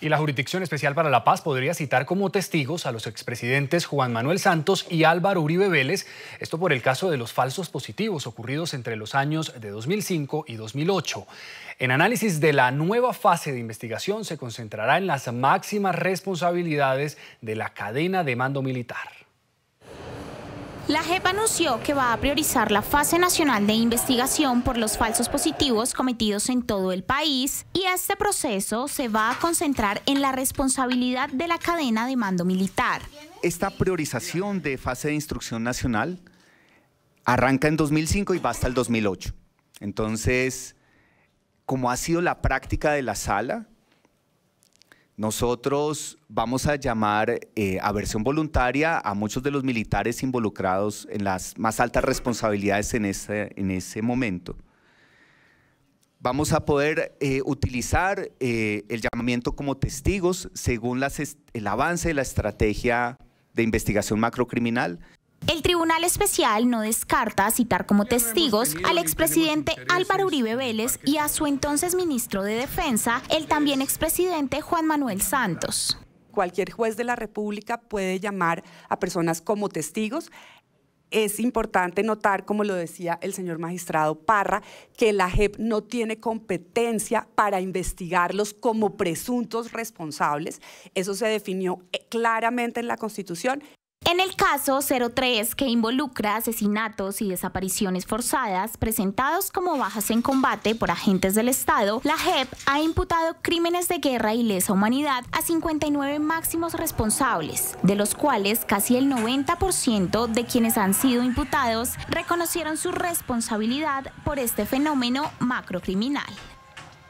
y la Jurisdicción Especial para la Paz podría citar como testigos a los expresidentes Juan Manuel Santos y Álvaro Uribe Vélez, esto por el caso de los falsos positivos ocurridos entre los años de 2005 y 2008. En análisis de la nueva fase de investigación se concentrará en las máximas responsabilidades de la cadena de mando militar. La JEP anunció que va a priorizar la fase nacional de investigación por los falsos positivos cometidos en todo el país y este proceso se va a concentrar en la responsabilidad de la cadena de mando militar. Esta priorización de fase de instrucción nacional arranca en 2005 y va hasta el 2008. Entonces, como ha sido la práctica de la sala, nosotros vamos a llamar eh, a versión voluntaria a muchos de los militares involucrados en las más altas responsabilidades en ese, momento. Vamos a poder eh, utilizar eh, el llamamiento como testigos según el avance de la estrategia de investigación macrocriminal el Tribunal Especial no descarta citar como testigos al expresidente Álvaro Uribe Vélez y a su entonces ministro de Defensa, el también expresidente Juan Manuel Santos. Cualquier juez de la República puede llamar a personas como testigos. Es importante notar, como lo decía el señor magistrado Parra, que la JEP no tiene competencia para investigarlos como presuntos responsables. Eso se definió claramente en la Constitución en el caso 03, que involucra asesinatos y desapariciones forzadas presentados como bajas en combate por agentes del Estado, la JEP ha imputado crímenes de guerra y lesa humanidad a 59 máximos responsables, de los cuales casi el 90% de quienes han sido imputados reconocieron su responsabilidad por este fenómeno macrocriminal.